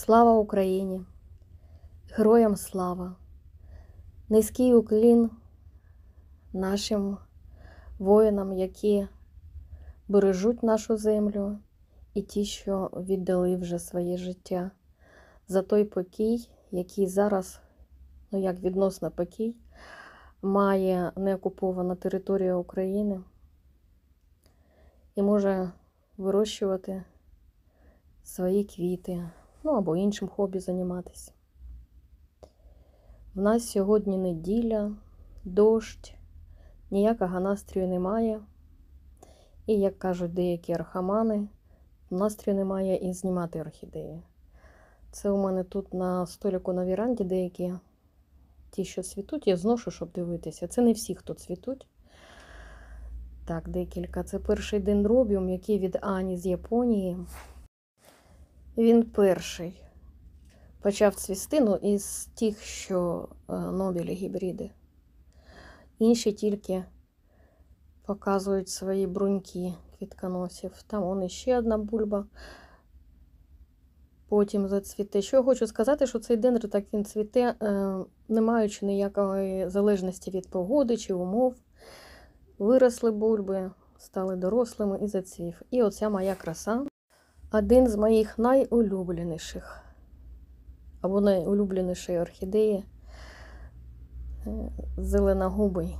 Слава Україні! Героям слава! Низький уклін нашим воїнам, які бережуть нашу землю і ті, що віддали вже своє життя за той покій, який зараз, ну як відносно покій, має неокупована територія України і може вирощувати свої квіти ну або іншим хобі займатися. В нас сьогодні неділя, дощ, ніякого настрою немає. І, як кажуть деякі архамани, настрою немає і знімати орхідеї. Це у мене тут на століку на віранді деякі ті, що цвітуть, я зношу, щоб дивитися. Це не всі, хто цвітуть. Так, декілька. Це перший дендробіум, який від Ані з Японії він перший почав цвісти ну, із тих, що е, нобілі гібриди. Інші тільки показують свої бруньки квітконосів. Там он іще одна бульба. Потім зацвіте. Що я хочу сказати, що цей дендр так він цвіте, е, не маючи ніякої залежності від погоди чи умов. Виросли бульби, стали дорослими і зацвів. І оця моя краса один з моїх найулюбленіших, або найулюбленішої орхідеї е, зеленогубий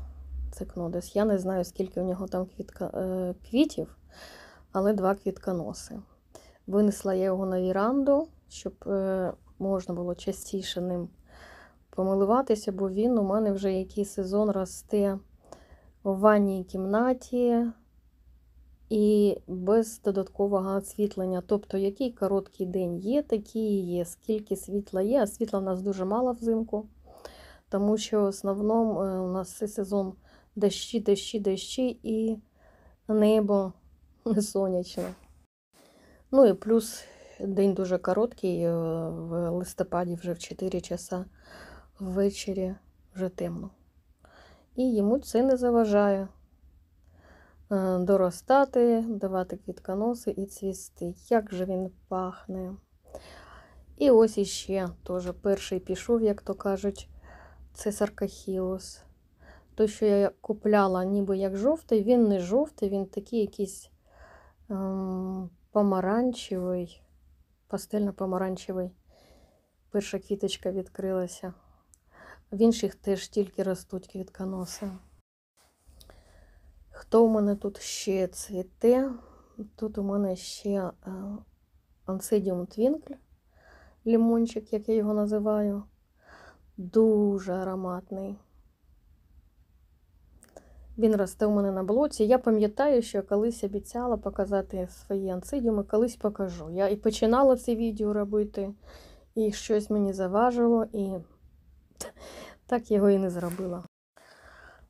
цикнодес. Я не знаю, скільки у нього там квітка, е, квітів, але два квітконоси. Винесла я його на віранду, щоб е, можна було частіше ним помилуватися, бо він у мене вже який сезон росте в ванній кімнаті і без додаткового освітлення. Тобто, який короткий день є, такий є, скільки світла є, а світла в нас дуже мало взимку, тому що в основному е, у нас цей сезон дощі, дощі, дощі і небо не сонячне. Ну і плюс день дуже короткий, е, в листопаді вже в 4 часа ввечері вже темно. І йому це не заважає. Е, доростати, давати квітконоси і цвісти. Як же він пахне. І ось іще теж перший пішов, як то кажуть, це саркахілус. То, що я купляла, ніби як жовтий, він не жовтий, він такий якийсь ем, помаранчевий, пастельно-помаранчевий. Перша квіточка відкрилася. В інших теж тільки ростуть квітконоси. Хто у мене тут ще цвіте? Тут у мене ще Ансидіум е, Твінкль, лімончик, як я його називаю. Дуже ароматний. Він росте у мене на болоті. Я пам'ятаю, що колись обіцяла показати свої Ансидіуми, колись покажу. Я і починала це відео робити, і щось мені заважило, і так його і не зробила.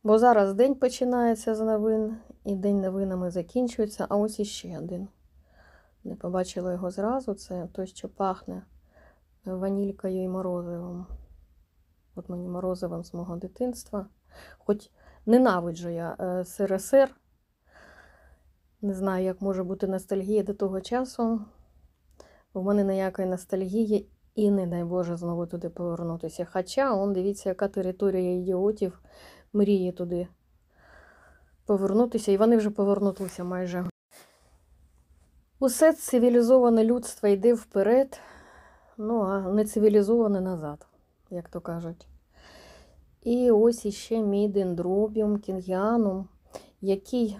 Бо зараз день починається з новин, і день новинами закінчується, а ось іще один. Не побачила його зразу, це той, що пахне ванількою і морозивом. От мені морозивом з мого дитинства. Хоч ненавиджу я е, СРСР. Не знаю, як може бути ностальгія до того часу. У мене ніякої ностальгії, і, не дай Боже, знову туди повернутися. Хоча, он, дивіться, яка територія ідіотів мріє туди повернутися, і вони вже повернулися майже. Усе цивілізоване людство йде вперед, ну а нецивілізоване назад, як то кажуть. І ось іще мій дендробіум кінгіанум, який,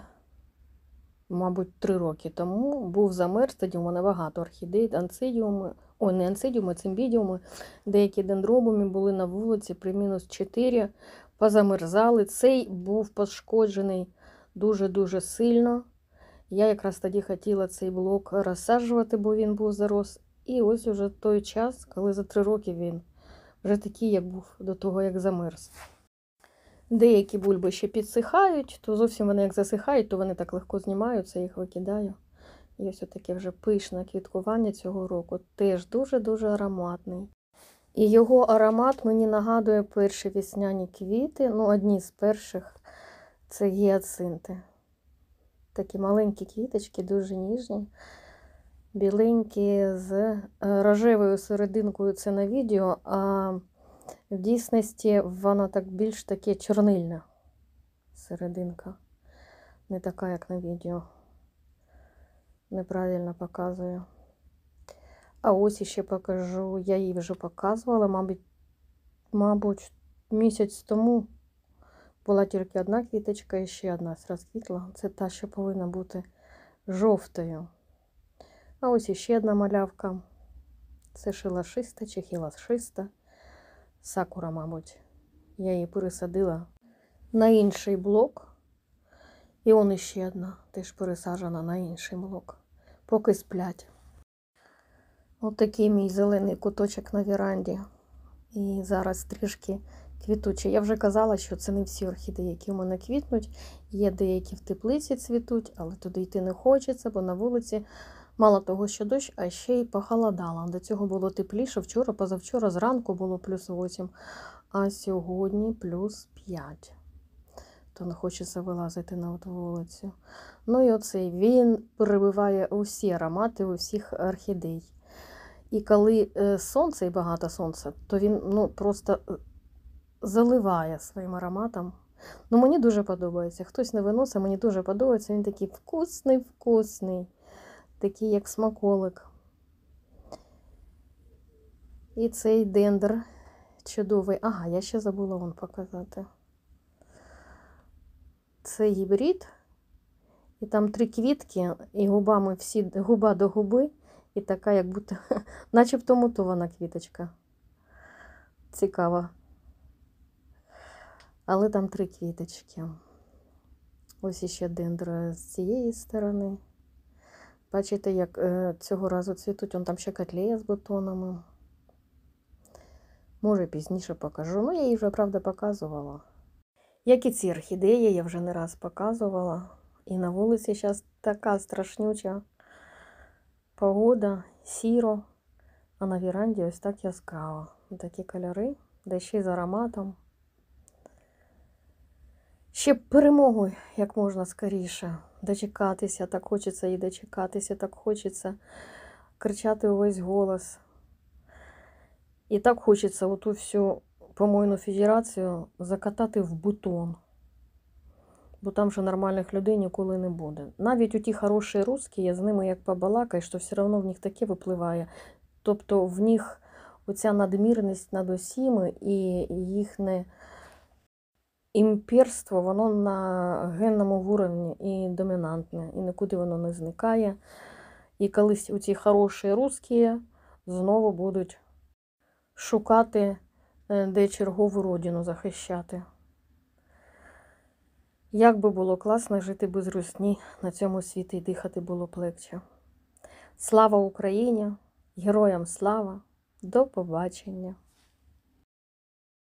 мабуть, три роки тому був замер, тоді у мене багато орхідей, анцидіуми, ой, не анцидіуми, цимбідіуми, деякі дендробіуми були на вулиці при мінус 4, позамерзали. Цей був пошкоджений дуже-дуже сильно. Я якраз тоді хотіла цей блок розсаджувати, бо він був зарос. І ось уже той час, коли за три роки він вже такий, як був до того, як замерз. Деякі бульби ще підсихають, то зовсім вони як засихають, то вони так легко знімаються, їх викидаю. І ось таке вже пишне квіткування цього року. Теж дуже-дуже ароматний. І його аромат мені нагадує перші вісняні квіти. Ну, одні з перших це гіацинти. Такі маленькі квіточки, дуже ніжні, біленькі з е, рожевою серединкою це на відео, а в дійсності вона так більш таке чорнильна серединка. Не така, як на відео. Неправильно показую. А ось іще покажу, я її вже показувала, мабуть, мабуть, місяць тому була тільки одна квіточка і ще одна розквітла. Це та, що повинна бути жовтою. А ось іще одна малявка. Це шилашиста чи хілашиста. Сакура, мабуть. Я її пересадила на інший блок. І он іще одна, теж пересаджена на інший блок, поки сплять. Отакий ну, мій зелений куточок на віранді. І зараз трішки квітучі. Я вже казала, що це не всі орхідеї, які в мене квітнуть. Є деякі в теплиці цвітуть, але туди йти не хочеться, бо на вулиці мало того, що дощ, а ще й похолодало. До цього було тепліше. Вчора, позавчора, зранку було плюс 8, а сьогодні плюс 5. То не хочеться вилазити на вулицю. Ну і оцей він перебиває усі аромати, усіх орхідей. І коли е, сонце і багато сонця, то він ну, просто е, заливає своїм ароматом. Ну, Мені дуже подобається. Хтось не виносить, мені дуже подобається. Він такий вкусний, вкусний, такий, як смаколик. І цей дендер чудовий. Ага, я ще забула вам показати. Це гібрид. І там три квітки, і губами всі губа до губи і така, як будто, начебто мутована квіточка. Цікава. Але там три квіточки. Ось іще дендра з цієї сторони. Бачите, як е, цього разу цвітуть, он там ще котлея з бутонами. Може, пізніше покажу. Ну, я її вже, правда, показувала. Як і ці орхідеї, я вже не раз показувала. І на вулиці зараз така страшнюча погода, сіро, а на віранді ось так яскраво. Такі кольори, де ще й з ароматом. Ще перемогу, як можна скоріше, дочекатися, так хочеться і дочекатися, так хочеться кричати увесь голос. І так хочеться оту всю помойну федерацію закатати в бутон бо там же нормальних людей ніколи не буде. Навіть у ті хороші русські, я з ними як побалакаю, що все одно в них таке випливає. Тобто в них оця надмірність над усіми і їхнє імперство, воно на генному уровні і домінантне, і нікуди воно не зникає. І колись у ці хороші русські знову будуть шукати, е, де чергову родину захищати. Як би було класно жити без русні, на цьому світі і дихати було б легче. Слава Україні! Героям слава! До побачення!